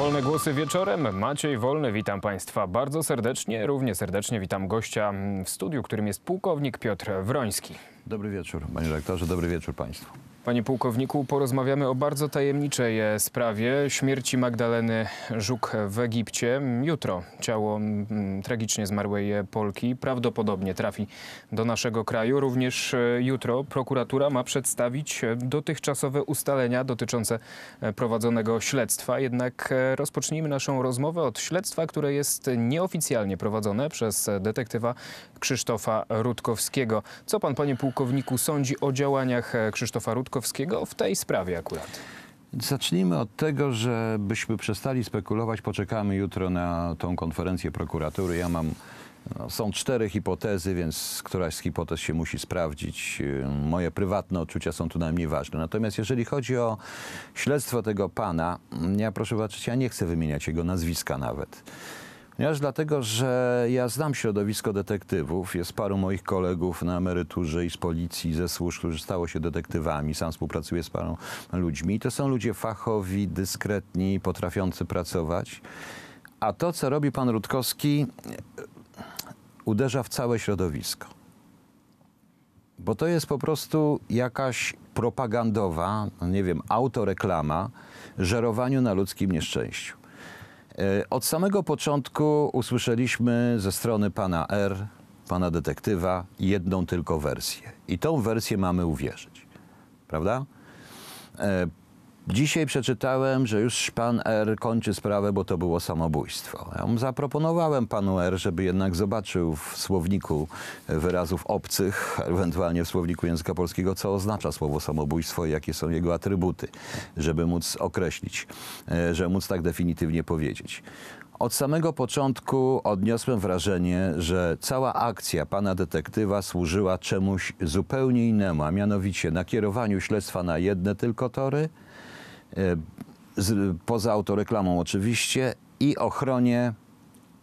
Wolne głosy wieczorem. Maciej Wolny, witam Państwa bardzo serdecznie. Równie serdecznie witam gościa w studiu, którym jest pułkownik Piotr Wroński. Dobry wieczór, panie rektorze, dobry wieczór Państwu. Panie pułkowniku, porozmawiamy o bardzo tajemniczej e, sprawie śmierci Magdaleny Żuk w Egipcie. Jutro ciało tragicznie zmarłej e, Polki prawdopodobnie trafi do naszego kraju. Również e, jutro prokuratura ma przedstawić dotychczasowe ustalenia dotyczące prowadzonego śledztwa. Jednak rozpocznijmy naszą rozmowę od śledztwa, które jest nieoficjalnie prowadzone przez detektywa Krzysztofa Rutkowskiego. Co pan, panie pułkowniku, sądzi o działaniach Krzysztofa Rutkowskiego? Rutkowskiego w tej sprawie akurat? Zacznijmy od tego, żebyśmy przestali spekulować, poczekamy jutro na tą konferencję prokuratury. Ja mam no, są cztery hipotezy, więc któraś z hipotez się musi sprawdzić. Y, moje prywatne odczucia są tu najmniej ważne. Natomiast jeżeli chodzi o śledztwo tego pana, ja proszę zobaczyć, ja nie chcę wymieniać jego nazwiska nawet. Ponieważ dlatego, że ja znam środowisko detektywów, jest paru moich kolegów na emeryturze i z policji, ze służb, którzy stało się detektywami, sam współpracuję z parą ludźmi. To są ludzie fachowi, dyskretni, potrafiący pracować. A to, co robi pan Rutkowski, uderza w całe środowisko. Bo to jest po prostu jakaś propagandowa, no nie wiem, autoreklama żerowaniu na ludzkim nieszczęściu. E, od samego początku usłyszeliśmy ze strony pana R, pana detektywa, jedną tylko wersję. I tą wersję mamy uwierzyć. Prawda? E, Dzisiaj przeczytałem, że już pan R kończy sprawę, bo to było samobójstwo. Ja mu zaproponowałem panu R, żeby jednak zobaczył w słowniku wyrazów obcych, ewentualnie w słowniku języka polskiego, co oznacza słowo samobójstwo i jakie są jego atrybuty, żeby móc określić, e, żeby móc tak definitywnie powiedzieć. Od samego początku odniosłem wrażenie, że cała akcja pana detektywa służyła czemuś zupełnie innemu, a mianowicie nakierowaniu śledztwa na jedne tylko tory, poza autoreklamą oczywiście i ochronie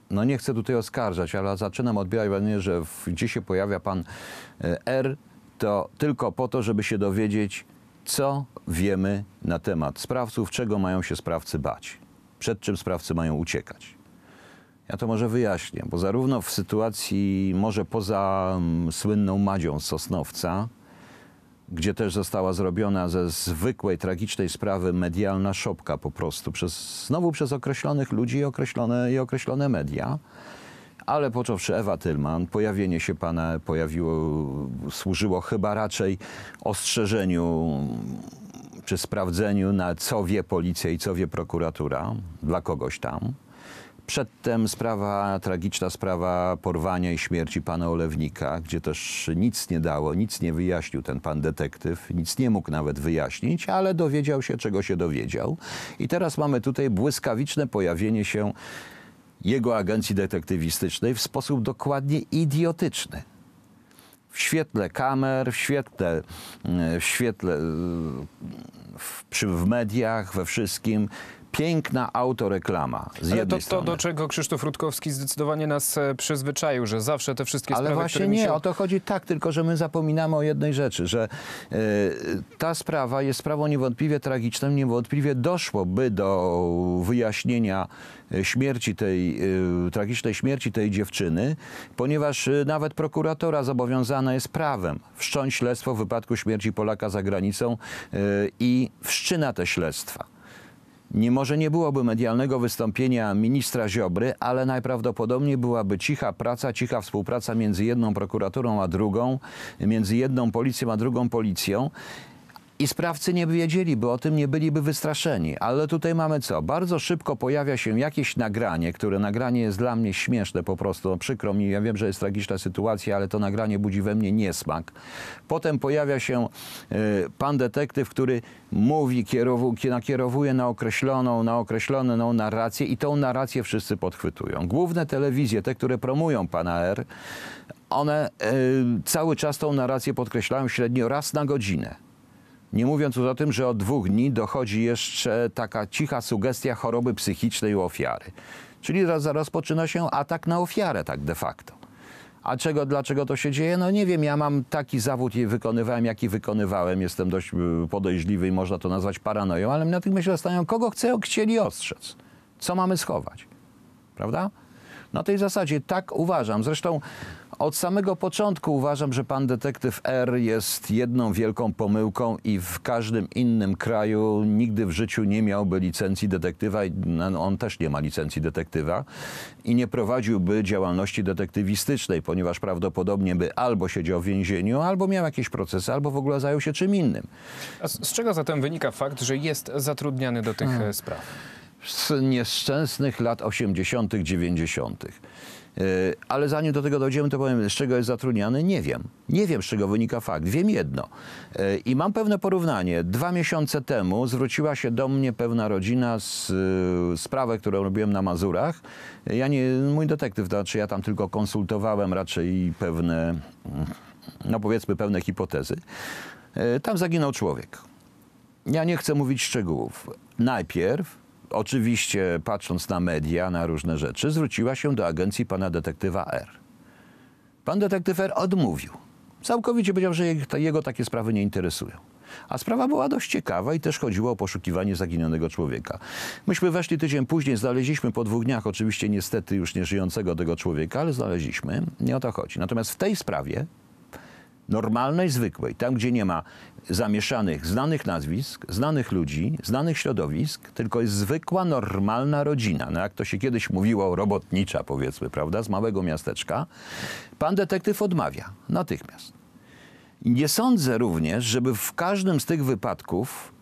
no nie chcę tutaj oskarżać, ale zaczynam odbijać wrażenie, że gdzie się pojawia pan e, R, to tylko po to, żeby się dowiedzieć, co wiemy na temat sprawców, czego mają się sprawcy bać, przed czym sprawcy mają uciekać. Ja to może wyjaśnię, bo zarówno w sytuacji, może poza mm, słynną Madzią Sosnowca, gdzie też została zrobiona ze zwykłej, tragicznej sprawy medialna szopka po prostu, przez, znowu przez określonych ludzi i określone, i określone media. Ale począwszy Ewa Tylman, pojawienie się pana pojawiło, służyło chyba raczej ostrzeżeniu czy sprawdzeniu, na co wie policja i co wie prokuratura dla kogoś tam. Przedtem sprawa, tragiczna sprawa porwania i śmierci pana Olewnika, gdzie też nic nie dało, nic nie wyjaśnił ten pan detektyw, nic nie mógł nawet wyjaśnić, ale dowiedział się, czego się dowiedział. I teraz mamy tutaj błyskawiczne pojawienie się jego agencji detektywistycznej w sposób dokładnie idiotyczny w świetle kamer, w świetle, w świetle w, przy, w mediach, we wszystkim piękna autoreklama z Ale jednej to, strony. to, do czego Krzysztof Rutkowski zdecydowanie nas e, przyzwyczaił, że zawsze te wszystkie Ale sprawy, właśnie nie, się... o to chodzi tak, tylko że my zapominamy o jednej rzeczy, że e, ta sprawa jest sprawą niewątpliwie tragiczną, niewątpliwie doszłoby do wyjaśnienia e, śmierci tej, tragicznej śmierci tej dziewczyny, ponieważ nawet prokuratora zobowiązana jest prawem wszcząć śledztwo w wypadku śmierci Polaka za granicą i wszczyna te śledztwa. Nie może nie byłoby medialnego wystąpienia ministra Ziobry, ale najprawdopodobniej byłaby cicha praca, cicha współpraca między jedną prokuraturą a drugą, między jedną policją a drugą policją. I sprawcy nie wiedzieliby o tym, nie byliby wystraszeni. Ale tutaj mamy co? Bardzo szybko pojawia się jakieś nagranie, które nagranie jest dla mnie śmieszne po prostu. No, przykro mi, ja wiem, że jest tragiczna sytuacja, ale to nagranie budzi we mnie niesmak. Potem pojawia się e, pan detektyw, który mówi, nakierowuje na określoną, na określoną narrację i tą narrację wszyscy podchwytują. Główne telewizje, te, które promują pana R, one e, cały czas tą narrację podkreślają średnio raz na godzinę. Nie mówiąc już o tym, że od dwóch dni dochodzi jeszcze taka cicha sugestia choroby psychicznej u ofiary. Czyli rozpoczyna się atak na ofiarę tak de facto. A czego, dlaczego to się dzieje? No nie wiem, ja mam taki zawód i wykonywałem, jaki wykonywałem. Jestem dość y, podejrzliwy i można to nazwać paranoją, ale natychmiast się zastanawiam, kogo chcę, chcieli ostrzec. Co mamy schować? Prawda? Na tej zasadzie tak uważam. Zresztą od samego początku uważam, że pan detektyw R jest jedną wielką pomyłką i w każdym innym kraju nigdy w życiu nie miałby licencji detektywa on też nie ma licencji detektywa i nie prowadziłby działalności detektywistycznej, ponieważ prawdopodobnie by albo siedział w więzieniu, albo miał jakieś procesy, albo w ogóle zajął się czym innym. A z czego zatem wynika fakt, że jest zatrudniany do tych hmm. E, spraw? Z nieszczęsnych lat 80., 90. -tych E, ale zanim do tego dojdziemy, to powiem, z czego jest zatrudniany? Nie wiem. Nie wiem, z czego wynika fakt. Wiem jedno. E, I mam pewne porównanie. Dwa miesiące temu zwróciła się do mnie pewna rodzina z e, sprawę, którą robiłem na Mazurach. Ja nie, mój detektyw, to znaczy ja tam tylko konsultowałem raczej pewne, mm, no powiedzmy pewne hipotezy. Tam zaginął człowiek. Ja nie chcę mówić szczegółów. Najpierw oczywiście patrząc na media, na różne rzeczy, zwróciła się do agencji pana detektywa R. Pan detektyw R odmówił. Całkowicie powiedział, że jego takie sprawy nie interesują. A sprawa była dość ciekawa i też chodziło o poszukiwanie zaginionego człowieka. Myśmy weszli tydzień później, znaleźliśmy po dwóch dniach, oczywiście niestety już nie żyjącego tego człowieka, ale znaleźliśmy. Nie o to chodzi. Natomiast w tej sprawie normalnej, zwykłej, tam gdzie nie ma zamieszanych znanych nazwisk, znanych ludzi, znanych środowisk, tylko jest zwykła, normalna rodzina. No jak to się kiedyś mówiło, robotnicza powiedzmy, prawda, z małego miasteczka. Pan detektyw odmawia natychmiast. Nie sądzę również, żeby w każdym z tych wypadków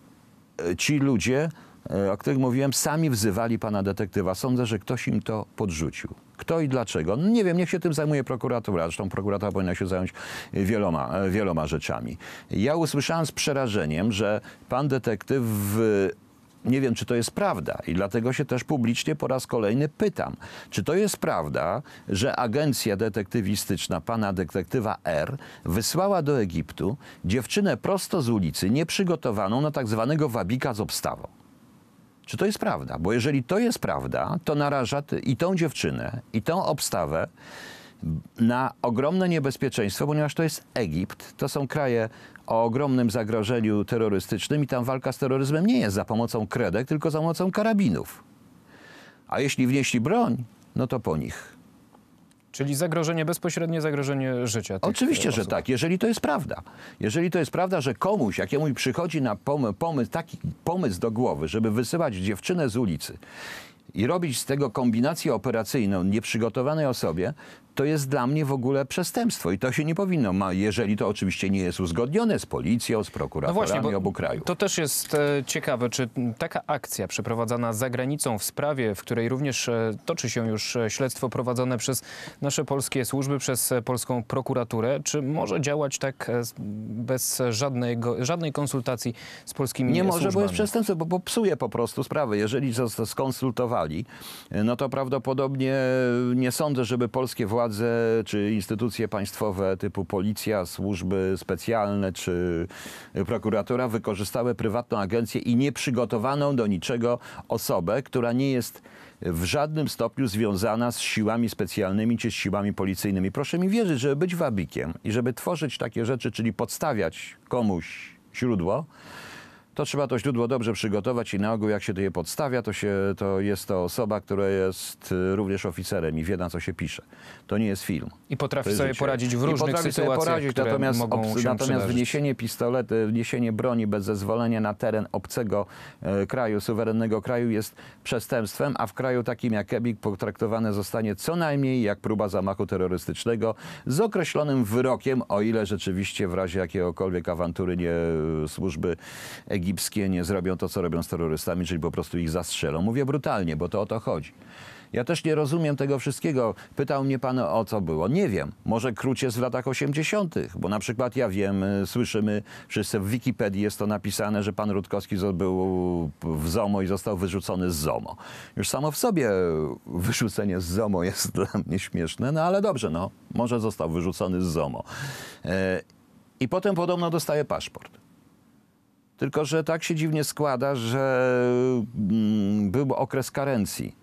e, ci ludzie E, o których mówiłem, sami wzywali pana detektywa. Sądzę, że ktoś im to podrzucił. Kto i dlaczego? No nie wiem, niech się tym zajmuje prokuratura. Zresztą prokuratura powinna się zająć e, wieloma, e, wieloma rzeczami. Ja usłyszałem z przerażeniem, że pan detektyw nie wiem, czy to jest prawda i dlatego się też publicznie po raz kolejny pytam, czy to jest prawda, że agencja detektywistyczna pana detektywa R wysłała do Egiptu dziewczynę prosto z ulicy, nieprzygotowaną na tak zwanego wabika z obstawą. Czy to jest prawda? Bo jeżeli to jest prawda, to naraża i tą dziewczynę, i tą obstawę na ogromne niebezpieczeństwo, ponieważ to jest Egipt, to są kraje o ogromnym zagrożeniu terrorystycznym i tam walka z terroryzmem nie jest za pomocą kredek, tylko za pomocą karabinów. A jeśli wnieśli broń, no to po nich. Czyli zagrożenie, bezpośrednie zagrożenie życia. Oczywiście, e, osób. że tak, jeżeli to jest prawda. Jeżeli to jest prawda, że komuś, jakiemuś przychodzi na pomysł, taki pomysł do głowy, żeby wysyłać dziewczynę z ulicy i robić z tego kombinację operacyjną nieprzygotowanej osobie, to jest dla mnie w ogóle przestępstwo i to się nie powinno, ma, jeżeli to oczywiście nie jest uzgodnione z policją, z prokuratorami no właśnie, obu krajów. To też jest e, ciekawe, czy taka akcja przeprowadzana za granicą w sprawie, w której również e, toczy się już e, śledztwo prowadzone przez nasze polskie służby, przez e, polską prokuraturę, czy może działać tak e, bez żadnego, żadnej konsultacji z polskimi Nie służbami? może, bo jest przestępstwo, bo, bo psuje po prostu sprawę. Jeżeli to skonsultowali, e, no to prawdopodobnie nie sądzę, żeby polskie władze władze czy instytucje państwowe typu policja, służby specjalne czy prokuratura wykorzystały prywatną agencję i nieprzygotowaną do niczego osobę, która nie jest w żadnym stopniu związana z siłami specjalnymi czy z siłami policyjnymi. Proszę mi wierzyć, żeby być wabikiem i żeby tworzyć takie rzeczy, czyli podstawiać komuś źródło, to trzeba to źródło dobrze przygotować i na ogół jak się to je podstawia, to, się, to jest to osoba, która jest y, również oficerem i wie na co się pisze. To nie jest film. I potrafi sobie życie. poradzić w różnych I sytuacjach, sobie poradzić, które natomiast, mogą się Natomiast wniesienie pistolety, wniesienie broni bez zezwolenia na teren obcego e, kraju, suwerennego kraju jest przestępstwem, a w kraju takim jak Ebik potraktowane zostanie co najmniej jak próba zamachu terrorystycznego z określonym wyrokiem, o ile rzeczywiście w razie jakiegokolwiek awantury nie e, służby EG egipskie nie zrobią to, co robią z terrorystami, czyli po prostu ich zastrzelą. Mówię brutalnie, bo to o to chodzi. Ja też nie rozumiem tego wszystkiego. Pytał mnie pan o co było. Nie wiem. Może krócie z latach 80., bo na przykład ja wiem, y, słyszymy wszyscy w Wikipedii jest to napisane, że pan Rutkowski był w ZOMO i został wyrzucony z ZOMO. Już samo w sobie wyrzucenie z ZOMO jest dla mnie śmieszne, no ale dobrze, no. Może został wyrzucony z ZOMO. E, I potem podobno dostaje paszport. Tylko, że tak się dziwnie składa, że mm, był okres karencji.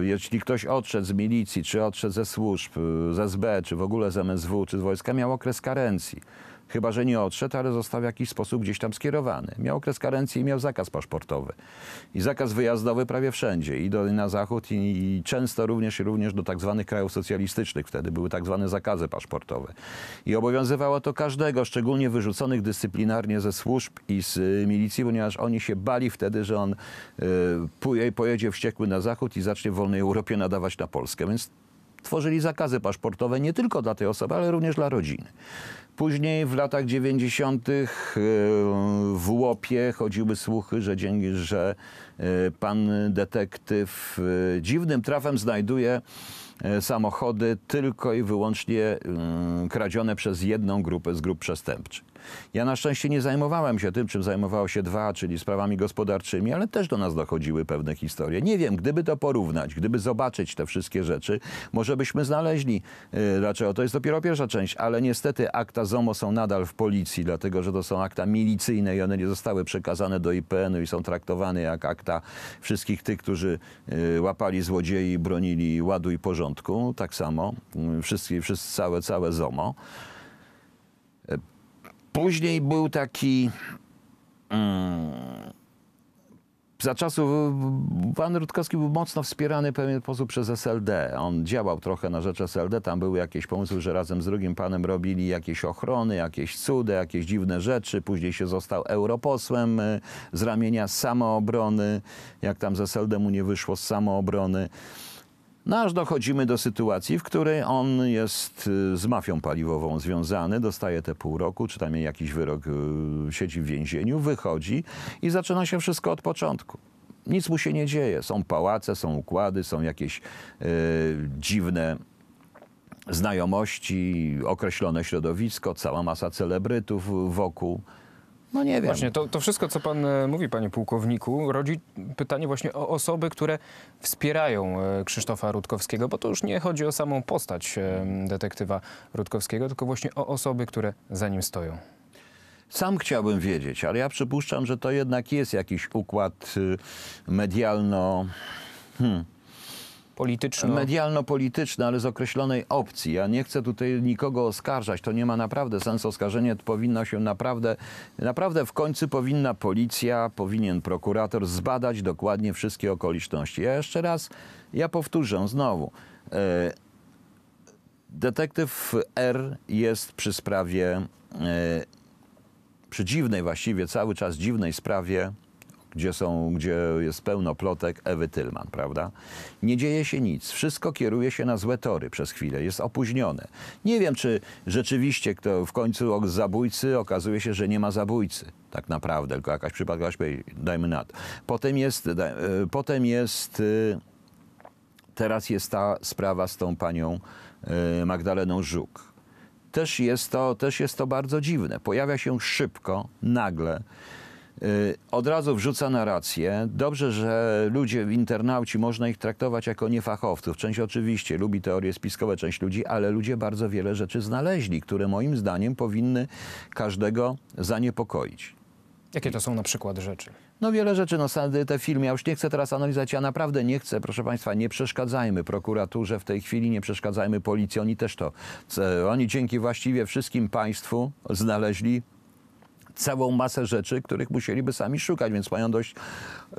Jeśli ktoś odszedł z milicji, czy odszedł ze służb, y, z SB, czy w ogóle z MSW, czy z wojska, miał okres karencji. Chyba, że nie odszedł, ale został w jakiś sposób gdzieś tam skierowany. Miał okres karencji i miał zakaz paszportowy. I zakaz wyjazdowy prawie wszędzie. I do, na zachód i, i często również również do tak zwanych krajów socjalistycznych. Wtedy były tak zwane zakazy paszportowe. I obowiązywało to każdego, szczególnie wyrzuconych dyscyplinarnie ze służb i z y, milicji, ponieważ oni się bali wtedy, że on y, pojedzie wściekły na zachód i zacznie w wolnej Europie nadawać na Polskę. Więc tworzyli zakazy paszportowe nie tylko dla tej osoby, ale również dla rodziny. Później w latach 90. E, w Łopie chodziły słuchy, że, dzięki, że e, pan detektyw e, dziwnym trafem znajduje samochody tylko i wyłącznie kradzione przez jedną grupę z grup przestępczych. Ja na szczęście nie zajmowałem się tym, czym zajmowało się dwa, czyli sprawami gospodarczymi, ale też do nas dochodziły pewne historie. Nie wiem, gdyby to porównać, gdyby zobaczyć te wszystkie rzeczy, może byśmy znaleźli dlaczego. Y, to jest dopiero pierwsza część, ale niestety akta ZOMO są nadal w policji, dlatego że to są akta milicyjne i one nie zostały przekazane do IPN-u i są traktowane jak akta wszystkich tych, którzy y, łapali złodziei, bronili ładu i porządku. Tak samo, y, wszyscy, wszyscy całe, całe ZOMO. Później był taki. Mm, za czasów pan Rutkowski był mocno wspierany w pewien sposób przez SLD. On działał trochę na rzecz SLD. Tam były jakieś pomysły, że razem z drugim panem robili jakieś ochrony, jakieś cudy, jakieś dziwne rzeczy. Później się został europosłem y, z ramienia samoobrony, jak tam z SLD mu nie wyszło z samoobrony. No aż dochodzimy do sytuacji, w której on jest y, z mafią paliwową związany, dostaje te pół roku, czy tam jakiś wyrok, y, siedzi w więzieniu, wychodzi i zaczyna się wszystko od początku. Nic mu się nie dzieje. Są pałace, są układy, są jakieś y, dziwne znajomości, określone środowisko, cała masa celebrytów wokół. No nie wiem. Właśnie, to, to wszystko, co pan e, mówi, panie pułkowniku, rodzi pytanie właśnie o osoby, które wspierają e, Krzysztofa Rutkowskiego, bo to już nie chodzi o samą postać e, detektywa Rutkowskiego, tylko właśnie o osoby, które za nim stoją. Sam chciałbym wiedzieć, ale ja przypuszczam, że to jednak jest jakiś układ y, medialno... Hmm polityczno... No. medialno-polityczne, ale z określonej opcji. Ja nie chcę tutaj nikogo oskarżać, to nie ma naprawdę sensu. Oskarżenie powinno się naprawdę, naprawdę w końcu powinna policja, powinien prokurator zbadać dokładnie wszystkie okoliczności. Ja jeszcze raz, ja powtórzę znowu. E, detektyw R jest przy sprawie, e, przy dziwnej właściwie, cały czas dziwnej sprawie gdzie, są, gdzie jest pełno plotek Ewy Tylman, prawda? Nie dzieje się nic. Wszystko kieruje się na złe tory przez chwilę. Jest opóźnione. Nie wiem, czy rzeczywiście kto w końcu zabójcy okazuje się, że nie ma zabójcy. Tak naprawdę, tylko jakaś przypadkowość, dajmy na to. Potem jest, e, potem jest e, teraz jest ta sprawa z tą panią e, Magdaleną Żuk. Też jest, to, też jest to bardzo dziwne. Pojawia się szybko, nagle. Y, od razu wrzuca narrację. Dobrze, że ludzie, internauci, można ich traktować jako niefachowców. Część oczywiście lubi teorie spiskowe, część ludzi, ale ludzie bardzo wiele rzeczy znaleźli, które moim zdaniem powinny każdego zaniepokoić. Jakie to są na przykład rzeczy? No wiele rzeczy, no te filmy, ja już nie chcę teraz analizować, ja naprawdę nie chcę, proszę Państwa, nie przeszkadzajmy prokuraturze w tej chwili, nie przeszkadzajmy policji, oni też to, oni dzięki właściwie wszystkim Państwu znaleźli całą masę rzeczy, których musieliby sami szukać, więc mają dość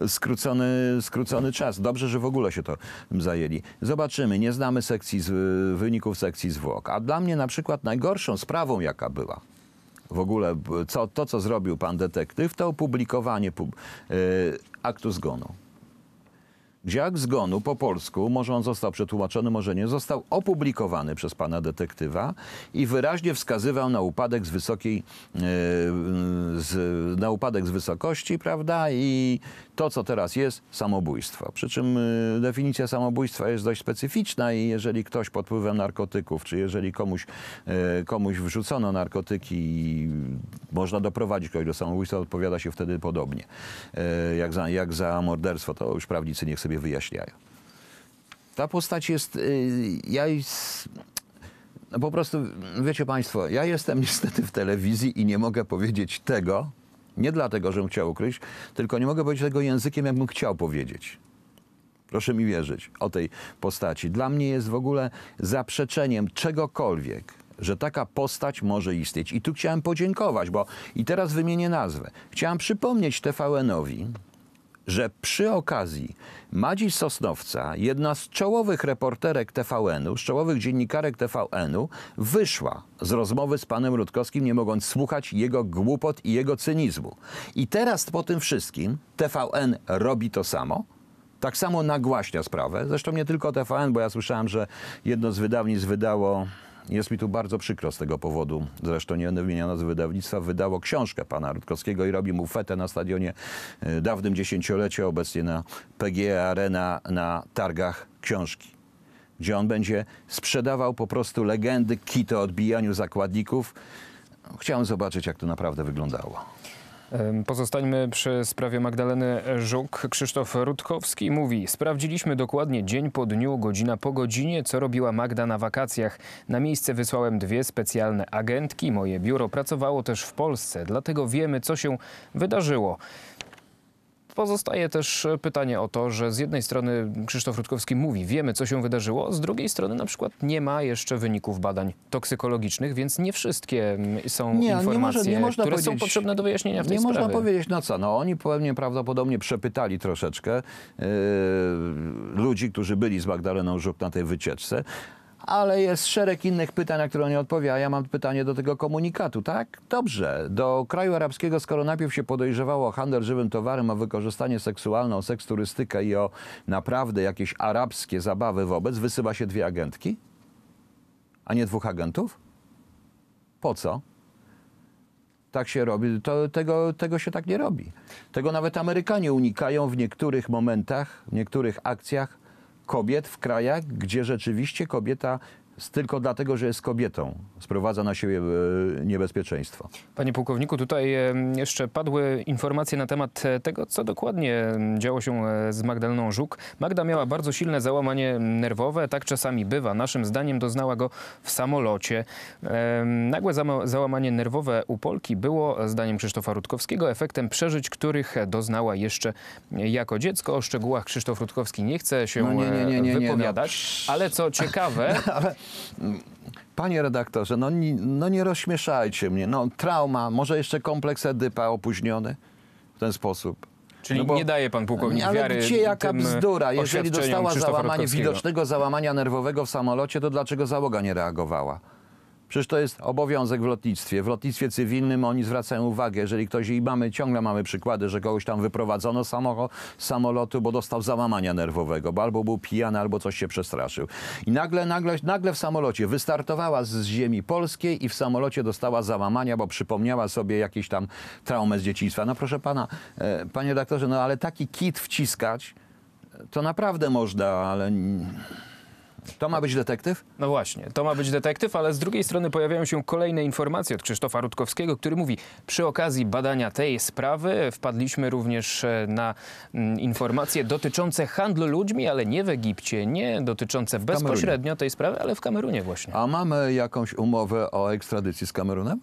skrócony, skrócony czas. Dobrze, że w ogóle się to zajęli. Zobaczymy, nie znamy sekcji z, wyników sekcji zwłok. A dla mnie na przykład najgorszą sprawą, jaka była, w ogóle co, to, co zrobił pan detektyw, to opublikowanie pub, yy, aktu zgonu. Dziak zgonu po polsku, może on został przetłumaczony, może nie, został opublikowany przez pana detektywa i wyraźnie wskazywał na upadek z wysokiej, e, z, na upadek z wysokości, prawda? I to, co teraz jest, samobójstwo. Przy czym e, definicja samobójstwa jest dość specyficzna i jeżeli ktoś pod wpływem narkotyków, czy jeżeli komuś, e, komuś wrzucono narkotyki i można doprowadzić kogoś do samobójstwa, odpowiada się wtedy podobnie. jak, za, jak za morderstwo, to już prawnicy niech sobie sobie wyjaśniają. Ta postać jest. Y, ja jest, no po prostu, wiecie Państwo, ja jestem niestety w telewizji i nie mogę powiedzieć tego, nie dlatego, że chciał ukryć, tylko nie mogę powiedzieć tego językiem, jakbym chciał powiedzieć. Proszę mi wierzyć o tej postaci. Dla mnie jest w ogóle zaprzeczeniem czegokolwiek, że taka postać może istnieć. I tu chciałem podziękować, bo i teraz wymienię nazwę. Chciałem przypomnieć TVN-owi, że przy okazji Madzi Sosnowca, jedna z czołowych reporterek TVN-u, z czołowych dziennikarek TVN-u, wyszła z rozmowy z panem Rutkowskim, nie mogąc słuchać jego głupot i jego cynizmu. I teraz po tym wszystkim TVN robi to samo, tak samo nagłaśnia sprawę. Zresztą nie tylko TVN, bo ja słyszałem, że jedno z wydawnictw wydało jest mi tu bardzo przykro z tego powodu. Zresztą nie będę wymieniał nazwy wydawnictwa. Wydało książkę pana Rutkowskiego i robi mu fetę na stadionie y, dawnym dziesięcioleciu, obecnie na PGE Arena na targach książki gdzie on będzie sprzedawał po prostu legendy kito odbijaniu zakładników. Chciałem zobaczyć, jak to naprawdę wyglądało. Pozostańmy przy sprawie Magdaleny Żuk. Krzysztof Rutkowski mówi: Sprawdziliśmy dokładnie dzień po dniu, godzina po godzinie, co robiła Magda na wakacjach. Na miejsce wysłałem dwie specjalne agentki. Moje biuro pracowało też w Polsce, dlatego wiemy, co się wydarzyło. Pozostaje też e, pytanie o to, że z jednej strony Krzysztof Rutkowski mówi, wiemy co się wydarzyło, z drugiej strony na przykład nie ma jeszcze wyników badań toksykologicznych, więc nie wszystkie mm, są nie, informacje, nie nie które są potrzebne do wyjaśnienia w tej nie sprawie. Nie można powiedzieć na no co. No, oni pewnie prawdopodobnie przepytali troszeczkę yy, ludzi, którzy byli z Magdaleną Żuk na tej wycieczce, ale jest szereg innych pytań, na które on nie odpowie, a ja mam pytanie do tego komunikatu, tak? Dobrze, do kraju arabskiego, skoro najpierw się podejrzewało o handel żywym towarem, o wykorzystanie seksualne, o turystykę i o naprawdę jakieś arabskie zabawy wobec, wysyła się dwie agentki? A nie dwóch agentów? Po co? tak się robi. To, tego, tego się tak nie robi. Tego nawet Amerykanie unikają w niektórych momentach, w niektórych akcjach kobiet w krajach, gdzie rzeczywiście kobieta tylko dlatego, że jest kobietą. Sprowadza na siebie e, niebezpieczeństwo. Panie pułkowniku, tutaj e, jeszcze padły informacje na temat e, tego, co dokładnie działo się z Magdaleną Żuk. Magda miała bardzo silne załamanie nerwowe, tak czasami bywa. Naszym zdaniem doznała go w samolocie. Nagłe załamanie nerwowe u Polki było, zdaniem Krzysztofa Rutkowskiego, efektem przeżyć, których doznała jeszcze jako dziecko. O szczegółach Krzysztof Rutkowski nie chce się no nie, nie, nie, no. wypowiadać, no. ale co ciekawe... Panie redaktorze, no, no nie rozśmieszajcie mnie. No, trauma, może jeszcze kompleks Edypa opóźniony w ten sposób. Czyli no bo, nie daje pan pułkownik ale wiary. Ale gdzie jaka bzdura? Jeżeli dostała załamanie, widocznego załamania nerwowego w samolocie, to dlaczego załoga nie reagowała? Przecież to jest obowiązek w lotnictwie. W lotnictwie cywilnym oni zwracają uwagę, jeżeli ktoś, i mamy, ciągle mamy przykłady, że kogoś tam wyprowadzono z samolotu, bo dostał załamania nerwowego, bo albo był pijany, albo coś się przestraszył. I nagle, nagle, nagle w samolocie wystartowała z ziemi polskiej i w samolocie dostała załamania, bo przypomniała sobie jakieś tam traumę z dzieciństwa. No proszę pana, e, panie doktorze, no ale taki kit wciskać, to naprawdę można, ale... To ma być detektyw? No właśnie, to ma być detektyw, ale z drugiej strony pojawiają się kolejne informacje od Krzysztofa Rutkowskiego, który mówi, przy okazji badania tej sprawy wpadliśmy również e, na mm, informacje dotyczące handlu ludźmi, ale nie w Egipcie, nie dotyczące bezpośrednio tej sprawy, ale w Kamerunie właśnie. A mamy jakąś umowę o ekstradycji z Kamerunem?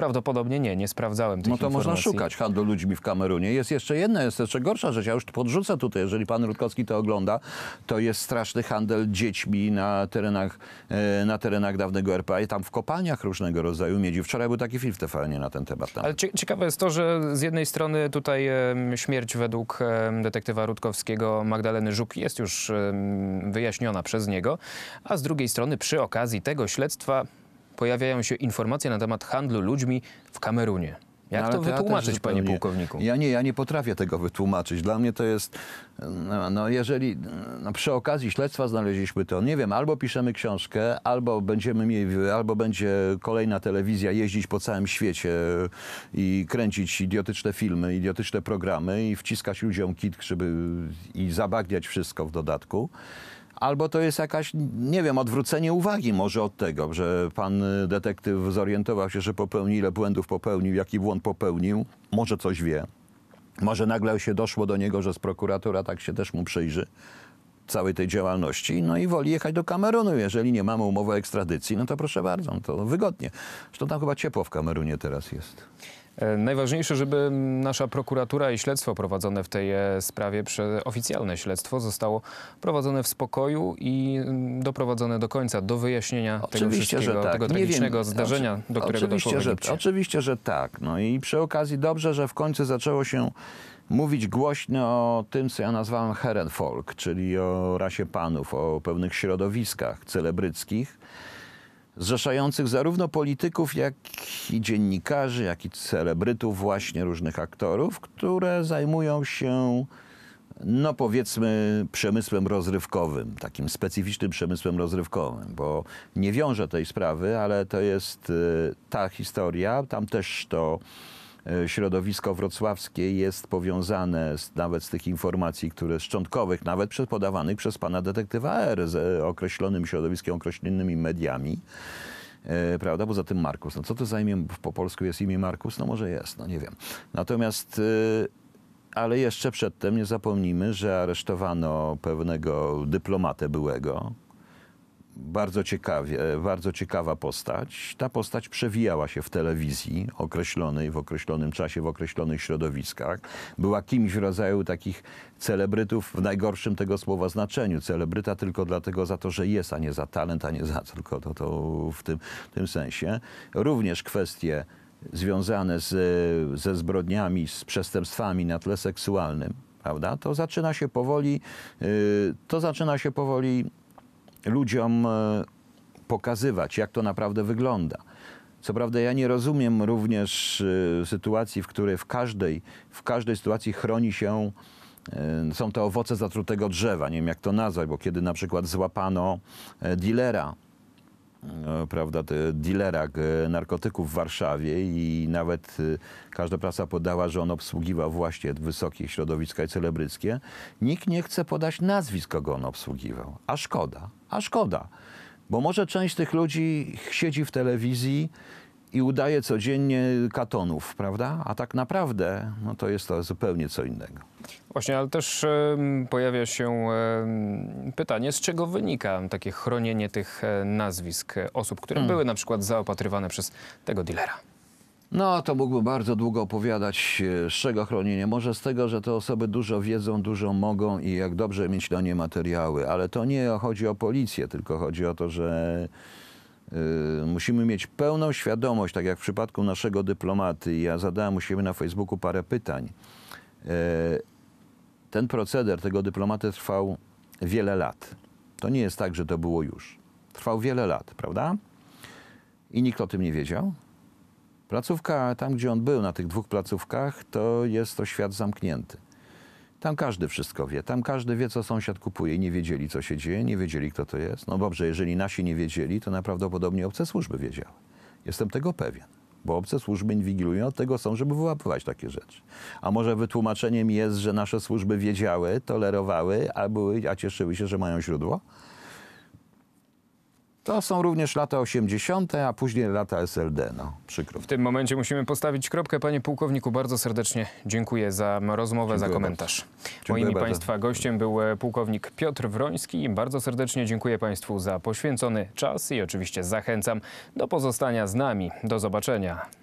Prawdopodobnie nie, nie sprawdzałem tych No to informacji. można szukać handlu ludźmi w Kamerunie. Jest jeszcze jedna, jest jeszcze gorsza rzecz. Ja już podrzucę tutaj, jeżeli pan Rutkowski to ogląda, to jest straszny handel dziećmi na terenach, e, na terenach dawnego RPA i tam w kopalniach różnego rodzaju miedzi. Wczoraj był taki film w TVN na ten temat. Tam. Ale ciekawe jest to, że z jednej strony tutaj śmierć według detektywa Rutkowskiego Magdaleny Żuk jest już wyjaśniona przez niego, a z drugiej strony przy okazji tego śledztwa pojawiają się informacje na temat handlu ludźmi w Kamerunie. Jak no, Ale to wytłumaczyć, ja panie pułkowniku? Ja nie, ja nie potrafię tego wytłumaczyć. Dla mnie to jest, no, no jeżeli no, przy okazji śledztwa znaleźliśmy to, nie wiem, albo piszemy książkę, albo będziemy mieli, albo będzie kolejna telewizja jeździć po całym świecie e, i kręcić idiotyczne filmy, idiotyczne programy i wciskać ludziom kit, żeby i zabagniać wszystko w dodatku albo to jest jakaś, nie wiem, odwrócenie uwagi może od tego, że pan y, detektyw zorientował się, że popełnił, ile błędów popełnił, jaki błąd popełnił, może coś wie. Może nagle się doszło do niego, że z prokuratora tak się też mu przyjrzy całej tej działalności, no i woli jechać do Kamerunu. Jeżeli nie mamy umowy o ekstradycji, no to proszę bardzo, no to wygodnie. Zresztą tam chyba ciepło w Kamerunie teraz jest. E, najważniejsze, żeby nasza prokuratura i śledztwo prowadzone w tej e, sprawie, oficjalne śledztwo, zostało prowadzone w spokoju i mm, doprowadzone do końca, do wyjaśnienia oczywiście, tego wszystkiego, tak. tego tragicznego wiem, znaczy, zdarzenia, oczy, do którego oczywiście, doszło Że, oczywiście, że tak. No i przy okazji dobrze, że w końcu zaczęło się mówić głośno o tym, co ja nazwałem Herenfolk, czyli o rasie panów, o pewnych środowiskach celebryckich, zrzeszających zarówno polityków, jak i dziennikarzy, jak i celebrytów, właśnie różnych aktorów, które zajmują się, no powiedzmy, przemysłem rozrywkowym, takim specyficznym przemysłem rozrywkowym, bo nie wiążę tej sprawy, ale to jest y, ta historia, tam też to E, środowisko wrocławskie jest powiązane z, nawet z tych informacji, które szczątkowych, nawet podawanych przez pana detektywa R. z e, określonym środowiskiem, określonymi mediami e, prawda? Bo za tym Markus. No co to za imię po polsku jest imię Markus? No może jest, no nie wiem. Natomiast, ale jeszcze przedtem nie zapomnijmy, że aresztowano pewnego dyplomatę byłego, bardzo, ciekawie, bardzo ciekawa postać. Ta postać przewijała się w telewizji określonej, w określonym czasie, w określonych środowiskach. Była kimś w rodzaju takich celebrytów w najgorszym tego słowa znaczeniu. Celebryta tylko dlatego za to, że jest, a nie za talent, a nie za tylko to, to w tym, w tym sensie. Również kwestie związane z, ze zbrodniami, z przestępstwami na tle seksualnym, prawda? To zaczyna się powoli, y, to zaczyna się powoli ludziom e, pokazywać, jak to naprawdę wygląda. Co prawda ja nie rozumiem również e, sytuacji, w której w każdej, w każdej sytuacji chroni się, e, są te owoce zatrutego drzewa. Nie wiem jak to nazwać, bo kiedy na przykład złapano dilera, no, prawda, dealera e, narkotyków w Warszawie i nawet e, każda prasa podała, że on obsługiwał właśnie wysokie środowiska i celebryckie. Nikt nie chce podać nazwisk, kogo on obsługiwał. A szkoda, a szkoda. Bo może część tych ludzi siedzi w telewizji, i udaje codziennie katonów, prawda? A tak naprawdę no to jest to zupełnie co innego. Właśnie, ale też pojawia się pytanie, z czego wynika takie chronienie tych e, nazwisk e, osób, które hmm. były na przykład zaopatrywane przez tego dilera? No, to mógłbym bardzo długo opowiadać, e, z czego chronienie. Może z tego, że te osoby dużo wiedzą, dużo mogą i jak dobrze mieć do nie materiały. Ale to nie chodzi o policję, tylko chodzi o to, że Y, musimy mieć pełną świadomość, tak jak w przypadku naszego dyplomaty. Ja zadałem u siebie na Facebooku parę pytań. Y, ten proceder tego dyplomaty trwał wiele lat. To nie jest tak, że to było już. Trwał wiele lat, prawda? I nikt o tym nie wiedział. Placówka, tam gdzie on był, na tych dwóch placówkach, to jest to świat zamknięty. Tam każdy wszystko wie, tam każdy wie, co sąsiad kupuje. Nie wiedzieli, co się dzieje, nie wiedzieli, kto to jest. No dobrze, jeżeli nasi nie wiedzieli, to najprawdopodobniej obce służby wiedziały. Jestem tego pewien, bo obce służby inwigilują, od tego są, żeby wyłapywać takie rzeczy. A może wytłumaczeniem jest, że nasze służby wiedziały, tolerowały, a, były, a cieszyły się, że mają źródło? To są również lata 80., a później lata SLD. No, przykro. W tym momencie musimy postawić kropkę. Panie pułkowniku, bardzo serdecznie dziękuję za rozmowę, dziękuję za komentarz. Moimi bardzo. Państwa gościem był e, pułkownik Piotr Wroński. Bardzo serdecznie dziękuję Państwu za poświęcony czas i oczywiście zachęcam do pozostania z nami. Do zobaczenia.